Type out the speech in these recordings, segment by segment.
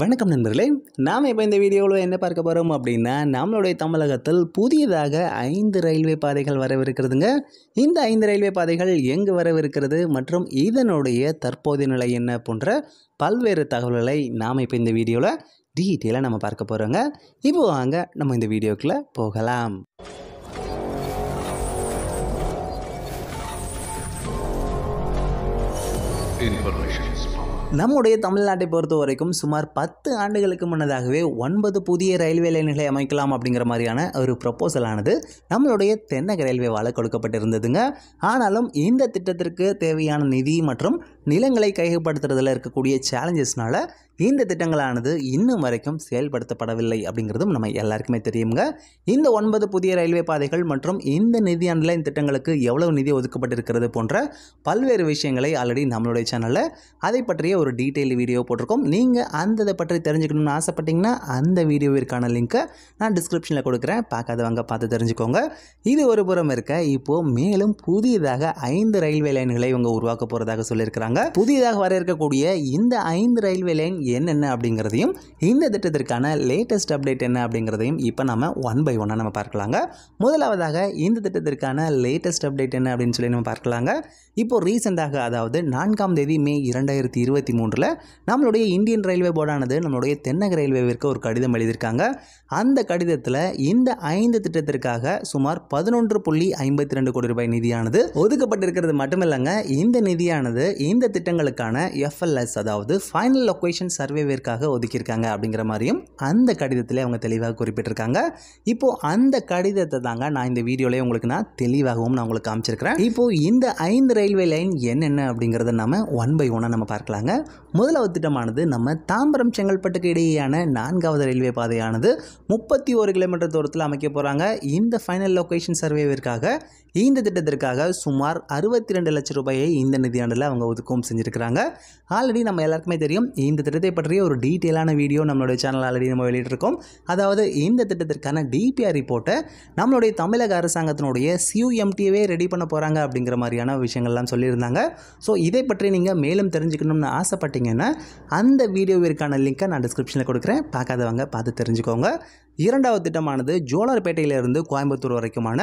வணக்கம் நண்பர்களே நாம் இப்போ இந்த வீடியோவில் என்ன பார்க்க போகிறோம் அப்படின்னா நம்மளுடைய தமிழகத்தில் புதியதாக ஐந்து ரயில்வே பாதைகள் வரவிருக்கிறதுங்க இந்த ஐந்து ரயில்வே பாதைகள் எங்கு வரவிருக்கிறது மற்றும் இதனுடைய தற்போதைய நிலை என்ன போன்ற பல்வேறு தகவல்களை நாம் இப்போ இந்த வீடியோவில் டீட்டெயிலாக நம்ம பார்க்க போகிறோங்க இப்போ வாங்க நம்ம இந்த வீடியோக்குள்ளே போகலாம் Information நம்முடைய தமிழ்நாட்டை பொறுத்த வரைக்கும் சுமார் பத்து ஆண்டுகளுக்கு முன்னதாகவே ஒன்பது புதிய ரயில்வே லைன்களை அமைக்கலாம் அப்படிங்கிற மாதிரியான ஒரு ப்ரப்போசலானது நம்மளுடைய தென்னக ரயில்வேவால் கொடுக்கப்பட்டிருந்ததுங்க ஆனாலும் இந்த திட்டத்திற்கு தேவையான நிதி மற்றும் நிலங்களை கையகப்படுத்துறதுல இருக்கக்கூடிய சேலஞ்சஸ்னால் இந்த திட்டங்களானது இன்னும் வரைக்கும் செயல்படுத்தப்படவில்லை அப்படிங்கிறதும் நம்ம எல்லாருக்குமே தெரியுங்க இந்த ஒன்பது புதிய ரயில்வே பாதைகள் மற்றும் இந்த நிதியாண்டில் இந்த திட்டங்களுக்கு எவ்வளவு நிதி ஒதுக்கப்பட்டிருக்கிறது போன்ற பல்வேறு விஷயங்களை ஆல்ரெடி நம்மளுடைய சேனலில் அதை பற்றிய ஒரு டீட்டெயில் வீடியோ போட்டிருக்கோம் நீங்கள் அந்த இதை பற்றி தெரிஞ்சுக்கணும்னு ஆசைப்பட்டீங்கன்னா அந்த வீடியோவிற்கான லிங்க்கை நான் டிஸ்கிரிப்ஷனில் கொடுக்குறேன் பார்க்காதவங்க பார்த்து தெரிஞ்சுக்கோங்க இது ஒரு புறம் இருக்க இப்போது மேலும் புதியதாக ஐந்து ரயில்வே லைன்களை இவங்க உருவாக்க போகிறதாக சொல்லியிருக்கிறாங்க சொல்லியிருக்காங்க புதிதாக வர இருக்கக்கூடிய இந்த ஐந்து ரயில்வே லைன் என்னென்ன அப்படிங்கிறதையும் இந்த திட்டத்திற்கான லேட்டஸ்ட் அப்டேட் என்ன அப்படிங்கிறதையும் இப்போ நம்ம ஒன் பை ஒன்னாக நம்ம பார்க்கலாங்க முதலாவதாக இந்த திட்டத்திற்கான லேட்டஸ்ட் அப்டேட் என்ன அப்படின்னு சொல்லி நம்ம பார்க்கலாங்க இப்போது ரீசெண்டாக அதாவது நான்காம் தேதி மே இரண்டாயிரத்தி இருபத்தி மூன்றில் நம்மளுடைய இந்தியன் ரயில்வே போர்டானது நம்மளுடைய தென்னக ரயில்வேவிற்கு ஒரு கடிதம் எழுதியிருக்காங்க அந்த கடிதத்தில் இந்த ஐந்து திட்டத்திற்காக சுமார் பதினொன்று புள்ளி ஐம்பத்தி ரெண்டு கோடி ரூபாய் நிதியானது ஒதுக்கப்பட்டிருக்கிறது மட்டுமில்லங்க இந்த நிதியானது இந்த திட்டங்களுக்கான எஃப்எல்எஸ் அதாவது ஃபைனல் லொக்கேஷன் சர்வேவிற்காக ஒதுக்கியிருக்காங்க அப்படிங்கிற மாதிரியும் அந்த கடிதத்தில் அவங்க தெளிவாக குறிப்பிட்டிருக்காங்க இப்போது அந்த கடிதத்தை தாங்க நான் இந்த வீடியோலேயே உங்களுக்கு நான் தெளிவாகவும் நான் உங்களுக்கு காமிச்சிருக்கிறேன் இப்போது இந்த ஐந்து ரயில்வே லைன் என்னென்ன அப்படிங்கிறத நம்ம ஒன் பை ஒன்னாக நம்ம பார்க்கலாங்க முதலாவது திட்டமானது நம்ம தாம்பரம் செங்கல்பட்டுக்கு இடையேயான நான்காவது ரயில்வே பாதையானது முப்பத்தி ஒரு கிலோமீட்டர் தூரத்தில் அமைக்க போகிறாங்க இந்த ஃபைனல் லொக்கேஷன் சர்வேவிற்காக இந்த திட்டத்திற்காக சுமார் அறுபத்தி ரெண்டு லட்சம் ரூபாயை இந்த நிதியாண்டில் அவங்க ஒதுக்கவும் செஞ்சுருக்கிறாங்க ஆல்ரெடி நம்ம எல்லாருக்குமே தெரியும் இந்த திட்டத்தை பற்றிய ஒரு டீட்டெயிலான வீடியோ நம்மளுடைய சேனல் ஆல்ரெடி நம்ம வெளியிட்டிருக்கோம் அதாவது இந்த திட்டத்திற்கான டிபிஆர் ரிப்போர்ட்டை நம்மளுடைய தமிழக அரசாங்கத்தினுடைய சியூஎம்டிஏவே ரெடி பண்ண போகிறாங்க அப்படிங்கிற மாதிரியான விஷயங்கள்லாம் சொல்லியிருந்தாங்க ஸோ இதை பற்றி நீங்கள் மேலும் தெரிஞ்சுக்கணும்னு ஆசைப்பட்டீங்கன்னா அந்த வீடியோவிற்கான லிங்க்கை நான் டிஸ்கிரிப்ஷனில் கொடுக்குறேன் பார்க்காதவங்க பார்த்து தெரிஞ்சுக்கோங்க இரண்டாவது திட்டமானது ஜோலார்பேட்டையிலிருந்து கோயம்புத்தூர் வரைக்குமான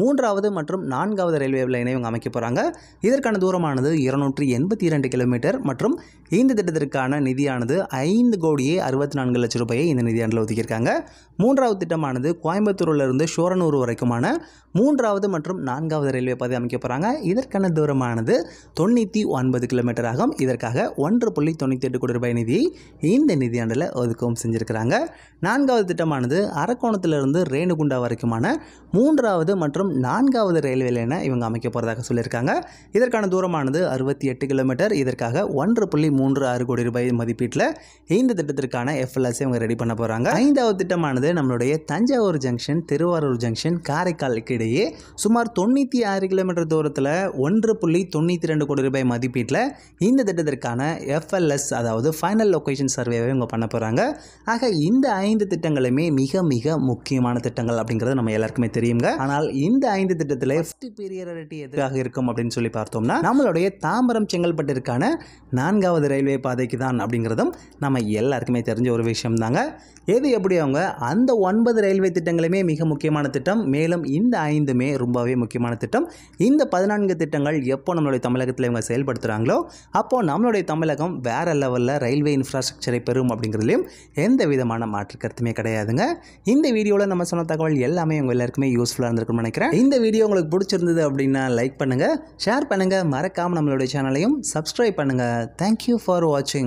மூன்றாவது மற்றும் மற்றும் நான்காவது ரயில்வே லைனை இவங்க அமைக்க போகிறாங்க இதற்கான தூரமானது இருநூற்றி எண்பத்தி இரண்டு கிலோமீட்டர் மற்றும் இந்த திட்டத்திற்கான நிதியானது ஐந்து கோடியே அறுபத்தி நான்கு லட்சம் ரூபாயை இந்த நிதியாண்டில் ஒதுக்கியிருக்காங்க மூன்றாவது திட்டமானது கோயம்புத்தூரிலிருந்து ஷோரனூர் வரைக்குமான மூன்றாவது மற்றும் நான்காவது ரயில்வே பாதை அமைக்க போகிறாங்க இதற்கான தூரமானது தொண்ணூற்றி ஒன்பது கிலோமீட்டர் ஆகும் இதற்காக ஒன்று புள்ளி தொண்ணூற்றி எட்டு கோடி ரூபாய் நிதியை இந்த நிதியாண்டில் ஒதுக்கவும் செஞ்சுருக்கிறாங்க நான்காவது திட்டமானது அரக்கோணத்திலிருந்து ரேணுகுண்டா வரைக்குமான மூன்றாவது மற்றும் நான்காவது மூன்றாவது ரயில்வே லைனை இவங்க அமைக்க போகிறதாக சொல்லியிருக்காங்க இதற்கான தூரமானது அறுபத்தி எட்டு கிலோமீட்டர் இதற்காக ஒன்று புள்ளி மூன்று ஆறு கோடி ரூபாய் மதிப்பீட்டில் இந்த திட்டத்திற்கான எஃப்எல்எஸ் இவங்க ரெடி பண்ண போகிறாங்க ஐந்தாவது திட்டமானது நம்மளுடைய தஞ்சாவூர் ஜங்ஷன் திருவாரூர் ஜங்ஷன் காரைக்காலுக்கு இடையே சுமார் தொண்ணூற்றி ஆறு கிலோமீட்டர் தூரத்தில் ஒன்று புள்ளி தொண்ணூற்றி ரெண்டு கோடி ரூபாய் மதிப்பீட்டில் இந்த திட்டத்திற்கான எஃப்எல்எஸ் அதாவது ஃபைனல் லொக்கேஷன் சர்வேவை இவங்க பண்ண போகிறாங்க ஆக இந்த ஐந்து திட்டங்களுமே மிக மிக முக்கியமான திட்டங்கள் அப்படிங்கிறது நம்ம எல்லாருக்குமே தெரியுங்க ஆனால் இந்த ஐந்து திட்டத்தில் விஷயத்தில் ஃபஸ்ட்டு எதிராக இருக்கும் அப்படின்னு சொல்லி பார்த்தோம்னா நம்மளுடைய தாம்பரம் செங்கல்பட்டிற்கான நான்காவது ரயில்வே பாதைக்கு தான் அப்படிங்கிறதும் நம்ம எல்லாருக்குமே தெரிஞ்ச ஒரு விஷயம் தாங்க எது எப்படி அவங்க அந்த ஒன்பது ரயில்வே திட்டங்களுமே மிக முக்கியமான திட்டம் மேலும் இந்த ஐந்துமே ரொம்பவே முக்கியமான திட்டம் இந்த பதினான்கு திட்டங்கள் எப்போ நம்மளுடைய தமிழகத்தில் இவங்க செயல்படுத்துகிறாங்களோ அப்போது நம்மளுடைய தமிழகம் வேற லெவலில் ரயில்வே இன்ஃப்ராஸ்ட்ரக்சரை பெறும் அப்படிங்கிறதுலையும் எந்த விதமான மாற்று கருத்துமே கிடையாதுங்க இந்த வீடியோவில் நம்ம சொன்ன தகவல் எல்லாமே உங்கள் எல்லாருக்குமே யூஸ்ஃபுல்லாக இருந்திருக்கும்னு நினைக்கிறேன் இந்த வீடியோ உங்களுக்கு உங்களுக்கு பிடிச்சிருந்தது அப்படின்னா லைக் பண்ணுங்கள் ஷேர் பண்ணுங்கள் மறக்காமல் நம்மளுடைய சேனலையும் சப்ஸ்கிரைப் பண்ணுங்கள் தேங்க்யூ ஃபார் வாட்சிங்